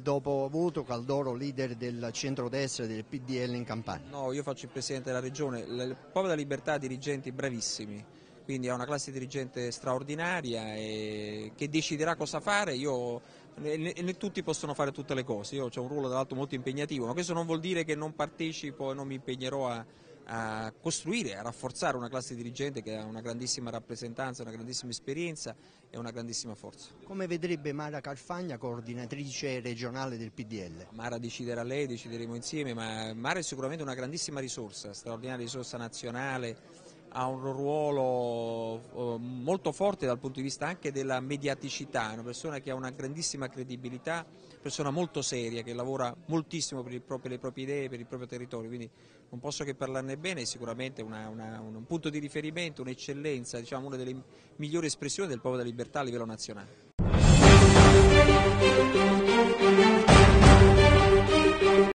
dopo voto Caldoro, leader del centrodestra del PDL in Campania. No, io faccio il Presidente della Regione, il Popolo della Libertà ha dirigenti bravissimi, quindi ha una classe dirigente straordinaria che deciderà cosa fare, io, ne, ne, tutti possono fare tutte le cose, io ho un ruolo dall'alto molto impegnativo, ma questo non vuol dire che non partecipo e non mi impegnerò a a costruire, a rafforzare una classe dirigente che ha una grandissima rappresentanza, una grandissima esperienza e una grandissima forza. Come vedrebbe Mara Carfagna, coordinatrice regionale del PDL? Mara deciderà lei, decideremo insieme, ma Mara è sicuramente una grandissima risorsa, straordinaria risorsa nazionale, ha un ruolo molto forte dal punto di vista anche della mediaticità, è una persona che ha una grandissima credibilità, persona molto seria, che lavora moltissimo per, proprio, le proprie idee, per il proprio territorio, quindi non posso che parlarne bene, è sicuramente una, una, un punto di riferimento, un'eccellenza, diciamo, una delle migliori espressioni del popolo della libertà a livello nazionale.